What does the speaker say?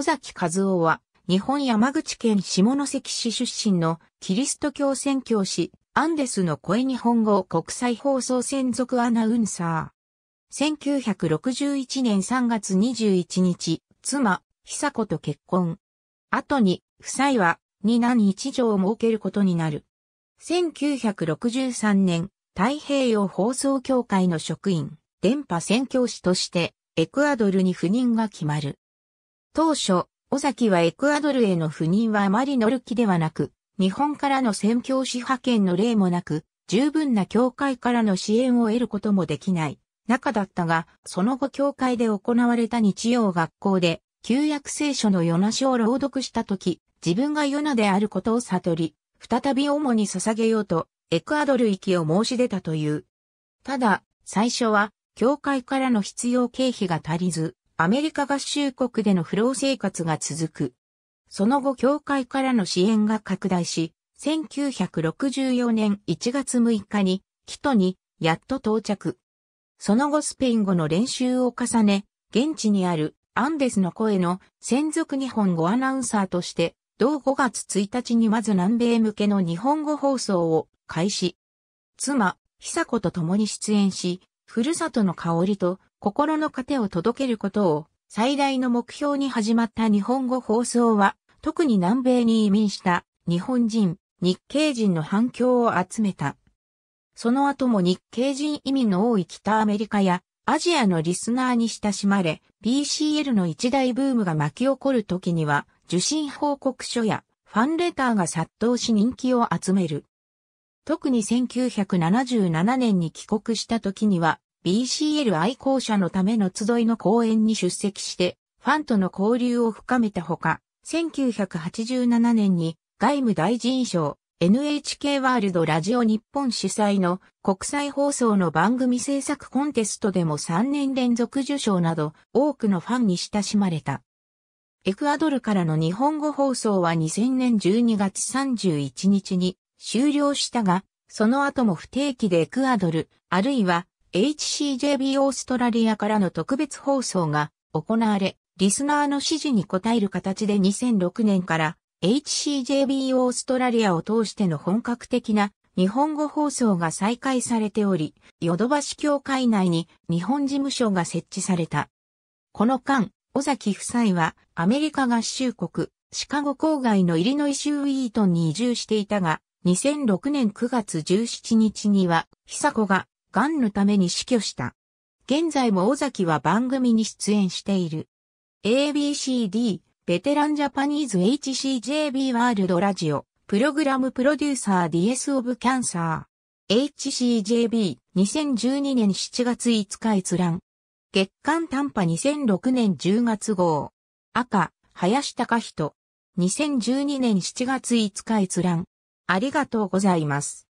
尾崎和夫は、日本山口県下関市出身のキリスト教宣教師、アンデスの声日本語国際放送専属アナウンサー。1961年3月21日、妻、久子と結婚。後に、夫妻は、二男一女を設けることになる。1963年、太平洋放送協会の職員、電波宣教師として、エクアドルに赴任が決まる。当初、尾崎はエクアドルへの赴任はあまり乗る気ではなく、日本からの宣教師派遣の例もなく、十分な教会からの支援を得ることもできない中だったが、その後教会で行われた日曜学校で、旧約聖書のヨナ書を朗読した時、自分がヨナであることを悟り、再び主に捧げようと、エクアドル行きを申し出たという。ただ、最初は、教会からの必要経費が足りず、アメリカ合衆国での不老生活が続く。その後教会からの支援が拡大し、1964年1月6日に、キトに、やっと到着。その後スペイン語の練習を重ね、現地にあるアンデスの声の専属日本語アナウンサーとして、同5月1日にまず南米向けの日本語放送を開始。妻、久子と共に出演し、ふるさとの香りと心の糧を届けることを最大の目標に始まった日本語放送は、特に南米に移民した日本人、日系人の反響を集めた。その後も日系人移民の多い北アメリカやアジアのリスナーに親しまれ、BCL の一大ブームが巻き起こる時には、受信報告書やファンレターが殺到し人気を集める。特に1977年に帰国した時には、BCL 愛好者のための集いの講演に出席して、ファンとの交流を深めたほか、1987年に外務大臣賞、NHK ワールドラジオ日本主催の国際放送の番組制作コンテストでも3年連続受賞など多くのファンに親しまれた。エクアドルからの日本語放送は2000年12月31日に終了したが、その後も不定期でエクアドル、あるいは HCJB オーストラリアからの特別放送が行われ、リスナーの指示に応える形で2006年から HCJB オーストラリアを通しての本格的な日本語放送が再開されており、ヨドバシ協会内に日本事務所が設置された。この間、尾崎夫妻はアメリカ合衆国、シカゴ郊外のイリノイ州ウィートンに移住していたが、2006年9月17日には、久子が癌のために死去した。現在も尾崎は番組に出演している。ABCD、ベテランジャパニーズ HCJB ワールドラジオ、プログラムプロデューサー DS オブキャンサー。HCJB、2012年7月5日閲覧。月刊短波2006年10月号。赤、林隆人。2012年7月5日閲覧。ありがとうございます。